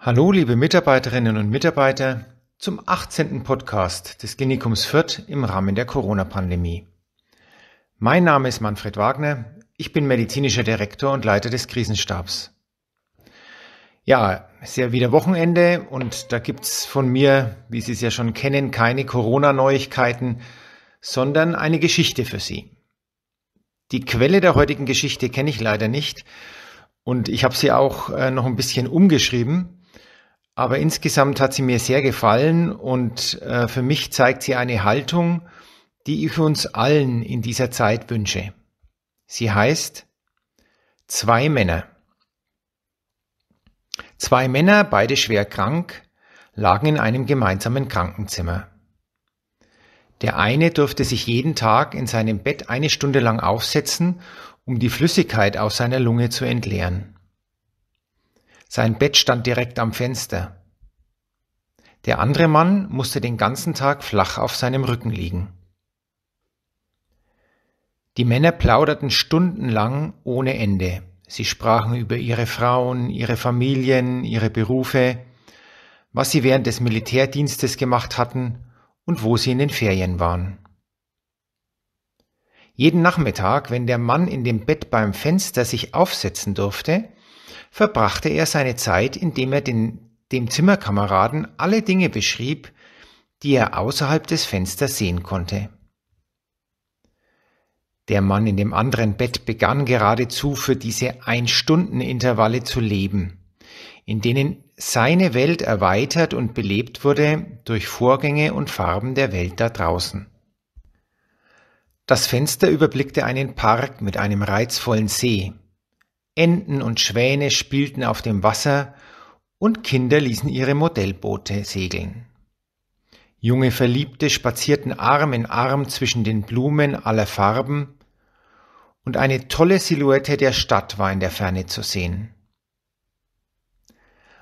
Hallo, liebe Mitarbeiterinnen und Mitarbeiter, zum 18. Podcast des Klinikums Fürth im Rahmen der Corona-Pandemie. Mein Name ist Manfred Wagner, ich bin medizinischer Direktor und Leiter des Krisenstabs. Ja, es ist ja wieder Wochenende und da gibt's von mir, wie Sie es ja schon kennen, keine Corona-Neuigkeiten, sondern eine Geschichte für Sie. Die Quelle der heutigen Geschichte kenne ich leider nicht und ich habe sie auch äh, noch ein bisschen umgeschrieben, aber insgesamt hat sie mir sehr gefallen und äh, für mich zeigt sie eine Haltung, die ich uns allen in dieser Zeit wünsche. Sie heißt Zwei Männer. Zwei Männer, beide schwer krank, lagen in einem gemeinsamen Krankenzimmer. Der eine durfte sich jeden Tag in seinem Bett eine Stunde lang aufsetzen, um die Flüssigkeit aus seiner Lunge zu entleeren. Sein Bett stand direkt am Fenster. Der andere Mann musste den ganzen Tag flach auf seinem Rücken liegen. Die Männer plauderten stundenlang ohne Ende. Sie sprachen über ihre Frauen, ihre Familien, ihre Berufe, was sie während des Militärdienstes gemacht hatten und wo sie in den Ferien waren. Jeden Nachmittag, wenn der Mann in dem Bett beim Fenster sich aufsetzen durfte, verbrachte er seine Zeit, indem er den, dem Zimmerkameraden alle Dinge beschrieb, die er außerhalb des Fensters sehen konnte. Der Mann in dem anderen Bett begann geradezu für diese Einstundenintervalle zu leben, in denen seine Welt erweitert und belebt wurde durch Vorgänge und Farben der Welt da draußen. Das Fenster überblickte einen Park mit einem reizvollen See, Enten und Schwäne spielten auf dem Wasser und Kinder ließen ihre Modellboote segeln. Junge Verliebte spazierten Arm in Arm zwischen den Blumen aller Farben, und eine tolle Silhouette der Stadt war in der Ferne zu sehen.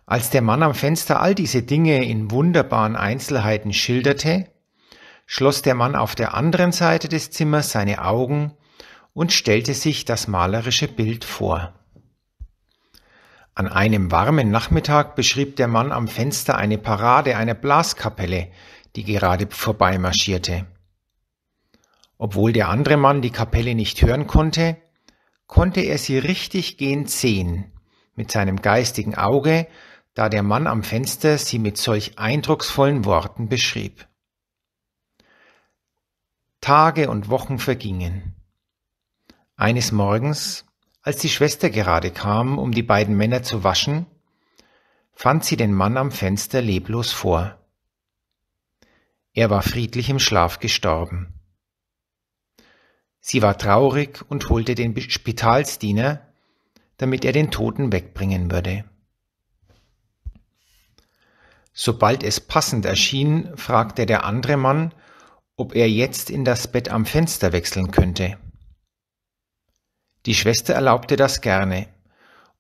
Als der Mann am Fenster all diese Dinge in wunderbaren Einzelheiten schilderte, schloss der Mann auf der anderen Seite des Zimmers seine Augen und stellte sich das malerische Bild vor. An einem warmen Nachmittag beschrieb der Mann am Fenster eine Parade einer Blaskapelle, die gerade vorbeimarschierte. Obwohl der andere Mann die Kapelle nicht hören konnte, konnte er sie richtig gehend sehen, mit seinem geistigen Auge, da der Mann am Fenster sie mit solch eindrucksvollen Worten beschrieb. Tage und Wochen vergingen. Eines Morgens, als die Schwester gerade kam, um die beiden Männer zu waschen, fand sie den Mann am Fenster leblos vor. Er war friedlich im Schlaf gestorben. Sie war traurig und holte den Spitalsdiener, damit er den Toten wegbringen würde. Sobald es passend erschien, fragte der andere Mann, ob er jetzt in das Bett am Fenster wechseln könnte. Die Schwester erlaubte das gerne,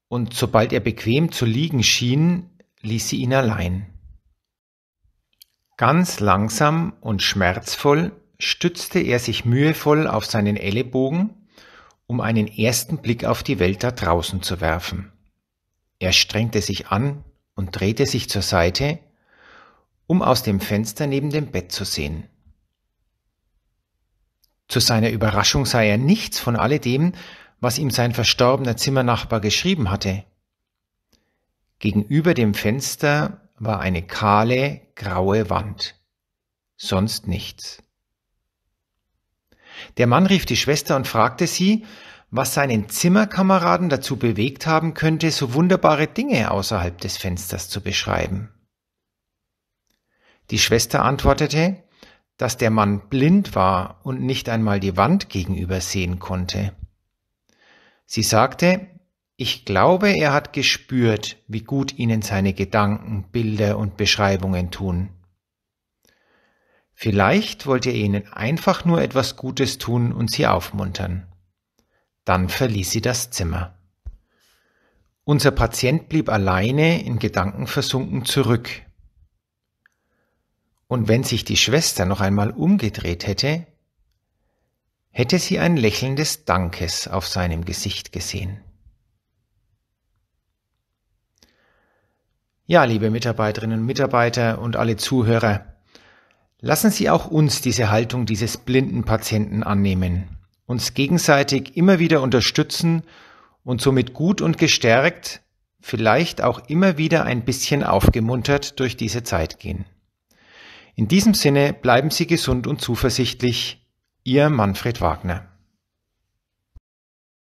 und sobald er bequem zu liegen schien, ließ sie ihn allein. Ganz langsam und schmerzvoll stützte er sich mühevoll auf seinen Ellenbogen, um einen ersten Blick auf die Welt da draußen zu werfen. Er strengte sich an und drehte sich zur Seite, um aus dem Fenster neben dem Bett zu sehen. Zu seiner Überraschung sah er nichts von alledem, was ihm sein verstorbener Zimmernachbar geschrieben hatte. Gegenüber dem Fenster war eine kahle, graue Wand. Sonst nichts. Der Mann rief die Schwester und fragte sie, was seinen Zimmerkameraden dazu bewegt haben könnte, so wunderbare Dinge außerhalb des Fensters zu beschreiben. Die Schwester antwortete, dass der Mann blind war und nicht einmal die Wand gegenüber sehen konnte. Sie sagte, ich glaube, er hat gespürt, wie gut ihnen seine Gedanken, Bilder und Beschreibungen tun. Vielleicht wollte er ihnen einfach nur etwas Gutes tun und sie aufmuntern. Dann verließ sie das Zimmer. Unser Patient blieb alleine in Gedanken versunken zurück. Und wenn sich die Schwester noch einmal umgedreht hätte, hätte sie ein Lächeln des Dankes auf seinem Gesicht gesehen. Ja, liebe Mitarbeiterinnen und Mitarbeiter und alle Zuhörer, lassen Sie auch uns diese Haltung dieses blinden Patienten annehmen, uns gegenseitig immer wieder unterstützen und somit gut und gestärkt, vielleicht auch immer wieder ein bisschen aufgemuntert durch diese Zeit gehen. In diesem Sinne bleiben Sie gesund und zuversichtlich ihr Manfred Wagner